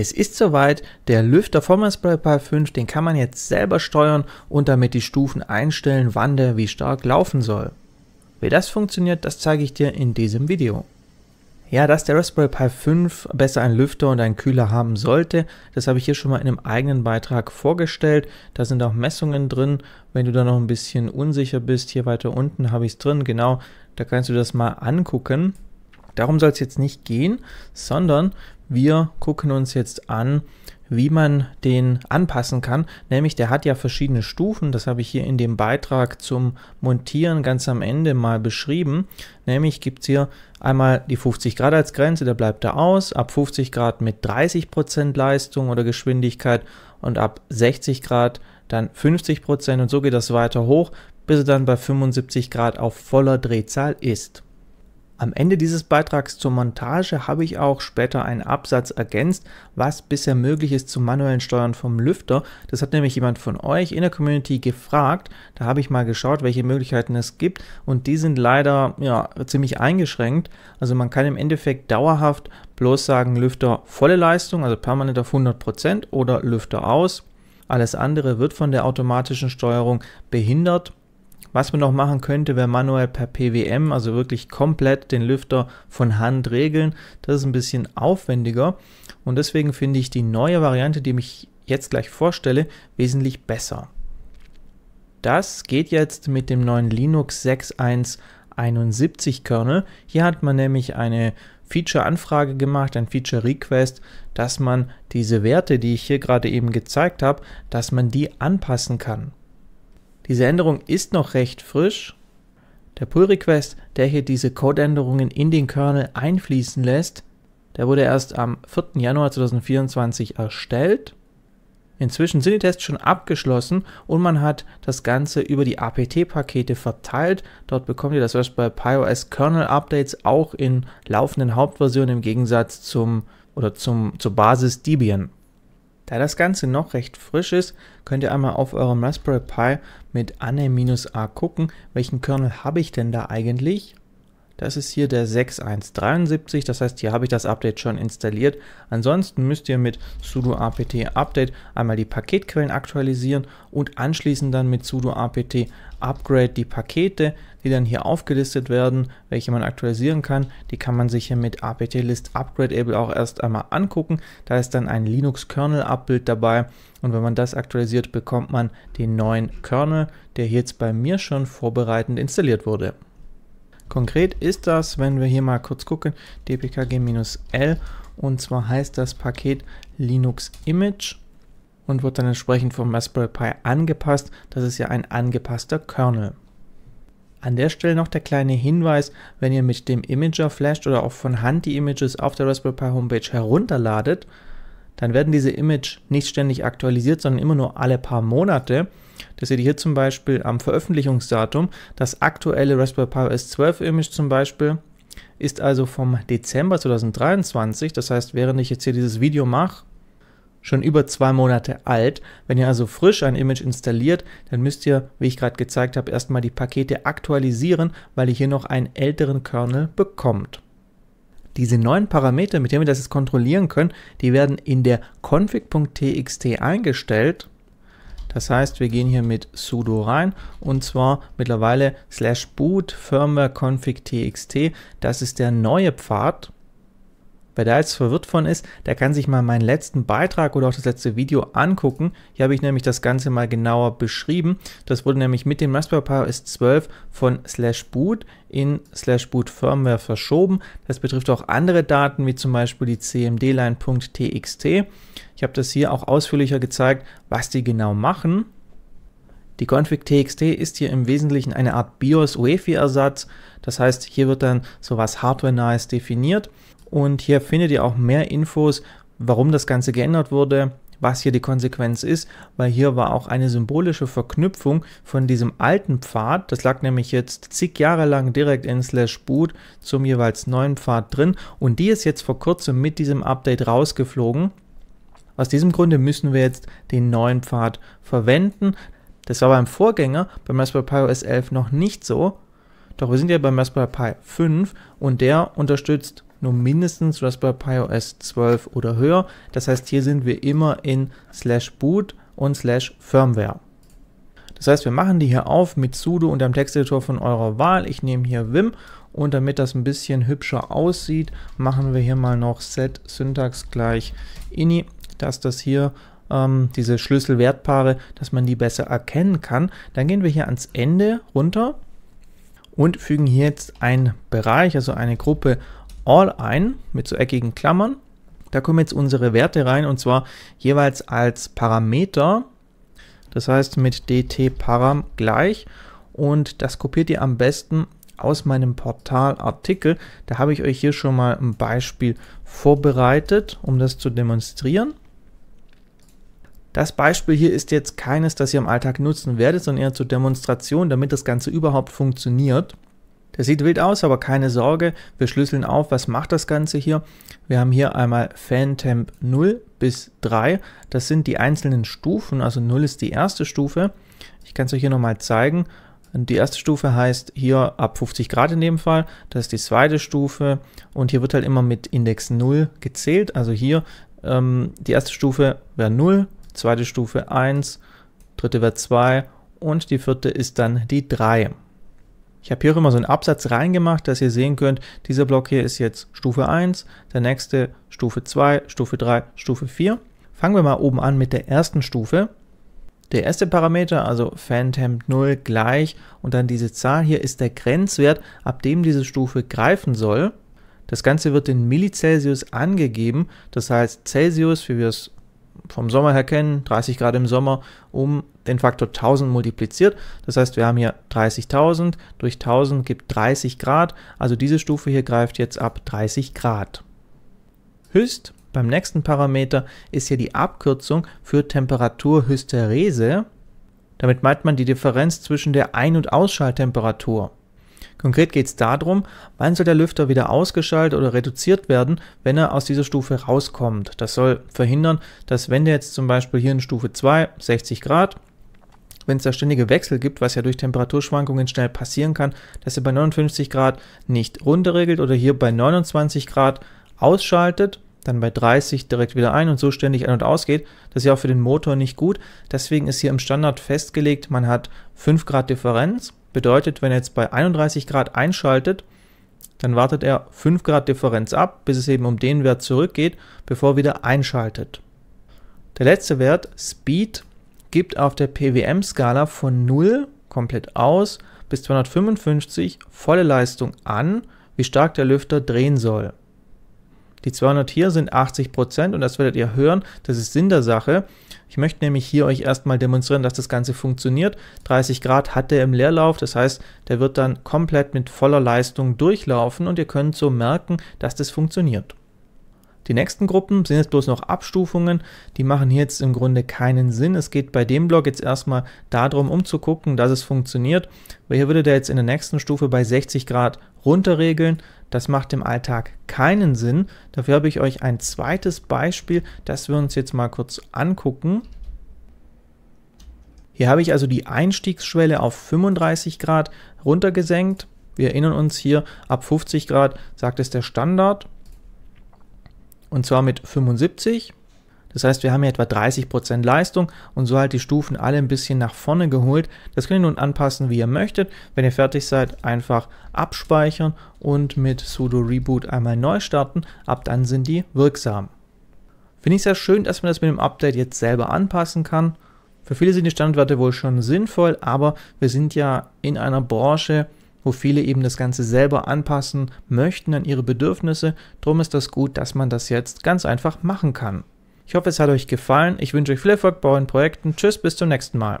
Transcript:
Es ist soweit, der Lüfter vom Raspberry Pi 5, den kann man jetzt selber steuern und damit die Stufen einstellen, wann der wie stark laufen soll. Wie das funktioniert, das zeige ich dir in diesem Video. Ja, dass der Raspberry Pi 5 besser einen Lüfter und einen Kühler haben sollte, das habe ich hier schon mal in einem eigenen Beitrag vorgestellt. Da sind auch Messungen drin. Wenn du da noch ein bisschen unsicher bist, hier weiter unten habe ich es drin, genau, da kannst du das mal angucken. Darum soll es jetzt nicht gehen, sondern wir gucken uns jetzt an, wie man den anpassen kann. Nämlich der hat ja verschiedene Stufen, das habe ich hier in dem Beitrag zum Montieren ganz am Ende mal beschrieben. Nämlich gibt es hier einmal die 50 Grad als Grenze, da bleibt er aus, ab 50 Grad mit 30% Prozent Leistung oder Geschwindigkeit und ab 60 Grad dann 50% Prozent und so geht das weiter hoch, bis er dann bei 75 Grad auf voller Drehzahl ist. Am Ende dieses Beitrags zur Montage habe ich auch später einen Absatz ergänzt, was bisher möglich ist zum manuellen Steuern vom Lüfter. Das hat nämlich jemand von euch in der Community gefragt. Da habe ich mal geschaut, welche Möglichkeiten es gibt und die sind leider ja, ziemlich eingeschränkt. Also man kann im Endeffekt dauerhaft bloß sagen Lüfter volle Leistung, also permanent auf 100% oder Lüfter aus. Alles andere wird von der automatischen Steuerung behindert was man noch machen könnte, wäre manuell per PWM, also wirklich komplett den Lüfter von Hand regeln. Das ist ein bisschen aufwendiger und deswegen finde ich die neue Variante, die ich jetzt gleich vorstelle, wesentlich besser. Das geht jetzt mit dem neuen Linux 6.1.71 Kernel. Hier hat man nämlich eine Feature-Anfrage gemacht, ein Feature-Request, dass man diese Werte, die ich hier gerade eben gezeigt habe, dass man die anpassen kann. Diese Änderung ist noch recht frisch. Der Pull-Request, der hier diese Codeänderungen in den Kernel einfließen lässt, der wurde erst am 4. Januar 2024 erstellt. Inzwischen sind die Tests schon abgeschlossen und man hat das Ganze über die APT-Pakete verteilt. Dort bekommt ihr das zum bei PyOS Kernel Updates auch in laufenden Hauptversionen im Gegensatz zum oder zum, zur Basis Debian. Da das Ganze noch recht frisch ist, könnt ihr einmal auf eurem Raspberry Pi mit Anne-A gucken, welchen Kernel habe ich denn da eigentlich das ist hier der 6.1.73, das heißt, hier habe ich das Update schon installiert. Ansonsten müsst ihr mit sudo apt update einmal die Paketquellen aktualisieren und anschließend dann mit sudo apt upgrade die Pakete, die dann hier aufgelistet werden, welche man aktualisieren kann. Die kann man sich hier mit apt list upgradeable auch erst einmal angucken. Da ist dann ein Linux Kernel Abbild dabei und wenn man das aktualisiert, bekommt man den neuen Kernel, der jetzt bei mir schon vorbereitend installiert wurde. Konkret ist das, wenn wir hier mal kurz gucken, dpkg-l und zwar heißt das Paket Linux Image und wird dann entsprechend vom Raspberry Pi angepasst. Das ist ja ein angepasster Kernel. An der Stelle noch der kleine Hinweis, wenn ihr mit dem Imager flasht oder auch von Hand die Images auf der Raspberry Pi Homepage herunterladet, dann werden diese Image nicht ständig aktualisiert, sondern immer nur alle paar Monate. Das seht ihr hier zum Beispiel am Veröffentlichungsdatum. Das aktuelle Raspberry Pi OS 12 Image zum Beispiel ist also vom Dezember 2023, das heißt, während ich jetzt hier dieses Video mache, schon über zwei Monate alt. Wenn ihr also frisch ein Image installiert, dann müsst ihr, wie ich gerade gezeigt habe, erstmal die Pakete aktualisieren, weil ihr hier noch einen älteren Kernel bekommt. Diese neuen Parameter, mit denen wir das jetzt kontrollieren können, die werden in der config.txt eingestellt das heißt, wir gehen hier mit sudo rein und zwar mittlerweile slash boot firmware config txt. Das ist der neue Pfad Wer da jetzt verwirrt von ist, der kann sich mal meinen letzten Beitrag oder auch das letzte Video angucken. Hier habe ich nämlich das Ganze mal genauer beschrieben. Das wurde nämlich mit dem Raspberry Pi OS 12 von Slash Boot in Slash Boot Firmware verschoben. Das betrifft auch andere Daten, wie zum Beispiel die cmdline.txt. Ich habe das hier auch ausführlicher gezeigt, was die genau machen. Die config.txt ist hier im Wesentlichen eine Art BIOS UEFI-Ersatz. Das heißt, hier wird dann sowas hardware-nahes definiert und hier findet ihr auch mehr Infos, warum das Ganze geändert wurde, was hier die Konsequenz ist, weil hier war auch eine symbolische Verknüpfung von diesem alten Pfad, das lag nämlich jetzt zig Jahre lang direkt in Slash Boot zum jeweils neuen Pfad drin und die ist jetzt vor kurzem mit diesem Update rausgeflogen. Aus diesem Grunde müssen wir jetzt den neuen Pfad verwenden. Das war beim Vorgänger, beim Raspberry Pi OS 11 noch nicht so, doch wir sind ja beim Raspberry Pi 5 und der unterstützt nur mindestens Raspberry Pi OS 12 oder höher. Das heißt, hier sind wir immer in slash boot und slash firmware. Das heißt, wir machen die hier auf mit sudo und einem Texteditor von eurer Wahl. Ich nehme hier Vim und damit das ein bisschen hübscher aussieht, machen wir hier mal noch set syntax gleich ini, dass das hier ähm, diese Schlüsselwertpaare, dass man die besser erkennen kann. Dann gehen wir hier ans Ende runter und fügen hier jetzt einen Bereich, also eine Gruppe all ein mit so eckigen Klammern. Da kommen jetzt unsere Werte rein und zwar jeweils als Parameter, das heißt mit dt-param gleich und das kopiert ihr am besten aus meinem Portal-Artikel. Da habe ich euch hier schon mal ein Beispiel vorbereitet, um das zu demonstrieren. Das Beispiel hier ist jetzt keines, das ihr im Alltag nutzen werdet, sondern eher zur Demonstration, damit das Ganze überhaupt funktioniert. Der sieht wild aus, aber keine Sorge, wir schlüsseln auf, was macht das Ganze hier. Wir haben hier einmal Fantemp 0 bis 3, das sind die einzelnen Stufen, also 0 ist die erste Stufe. Ich kann es euch hier nochmal zeigen. Die erste Stufe heißt hier ab 50 Grad in dem Fall, das ist die zweite Stufe und hier wird halt immer mit Index 0 gezählt, also hier ähm, die erste Stufe wäre 0, zweite Stufe 1, dritte wäre 2 und die vierte ist dann die 3. Ich habe hier auch immer so einen Absatz reingemacht, dass ihr sehen könnt, dieser Block hier ist jetzt Stufe 1, der nächste Stufe 2, Stufe 3, Stufe 4. Fangen wir mal oben an mit der ersten Stufe. Der erste Parameter, also Phantom 0 gleich und dann diese Zahl hier ist der Grenzwert, ab dem diese Stufe greifen soll. Das Ganze wird in Millicelsius angegeben, das heißt Celsius, wie wir es vom Sommer her kennen, 30 Grad im Sommer, um den Faktor 1000 multipliziert. Das heißt, wir haben hier 30.000 durch 1000 gibt 30 Grad. Also diese Stufe hier greift jetzt ab 30 Grad. Höchst beim nächsten Parameter ist hier die Abkürzung für Temperaturhysterese. Damit meint man die Differenz zwischen der Ein- und Ausschalttemperatur. Konkret geht es darum, wann soll der Lüfter wieder ausgeschaltet oder reduziert werden, wenn er aus dieser Stufe rauskommt. Das soll verhindern, dass wenn der jetzt zum Beispiel hier in Stufe 2 60 Grad wenn es da ständige Wechsel gibt, was ja durch Temperaturschwankungen schnell passieren kann, dass er bei 59 Grad nicht runterregelt oder hier bei 29 Grad ausschaltet, dann bei 30 direkt wieder ein und so ständig ein- und ausgeht. Das ist ja auch für den Motor nicht gut. Deswegen ist hier im Standard festgelegt, man hat 5 Grad Differenz. Bedeutet, wenn er jetzt bei 31 Grad einschaltet, dann wartet er 5 Grad Differenz ab, bis es eben um den Wert zurückgeht, bevor er wieder einschaltet. Der letzte Wert, Speed, gibt auf der PWM-Skala von 0 komplett aus bis 255 volle Leistung an, wie stark der Lüfter drehen soll. Die 200 hier sind 80% und das werdet ihr hören, das ist Sinn der Sache. Ich möchte nämlich hier euch erstmal demonstrieren, dass das Ganze funktioniert. 30 Grad hat er im Leerlauf, das heißt, der wird dann komplett mit voller Leistung durchlaufen und ihr könnt so merken, dass das funktioniert. Die nächsten Gruppen sind jetzt bloß noch Abstufungen, die machen hier jetzt im Grunde keinen Sinn. Es geht bei dem Block jetzt erstmal darum, um zu gucken, dass es funktioniert, weil hier würde der jetzt in der nächsten Stufe bei 60 Grad runterregeln. Das macht im Alltag keinen Sinn. Dafür habe ich euch ein zweites Beispiel, das wir uns jetzt mal kurz angucken. Hier habe ich also die Einstiegsschwelle auf 35 Grad runtergesenkt. Wir erinnern uns hier, ab 50 Grad sagt es der Standard und zwar mit 75. Das heißt, wir haben hier etwa 30% Leistung und so halt die Stufen alle ein bisschen nach vorne geholt. Das könnt ihr nun anpassen, wie ihr möchtet. Wenn ihr fertig seid, einfach abspeichern und mit sudo reboot einmal neu starten. Ab dann sind die wirksam. Finde ich sehr schön, dass man das mit dem Update jetzt selber anpassen kann. Für viele sind die Standardwerte wohl schon sinnvoll, aber wir sind ja in einer Branche, wo viele eben das Ganze selber anpassen möchten an ihre Bedürfnisse. Drum ist das gut, dass man das jetzt ganz einfach machen kann. Ich hoffe, es hat euch gefallen. Ich wünsche euch viel Erfolg bei euren Projekten. Tschüss, bis zum nächsten Mal.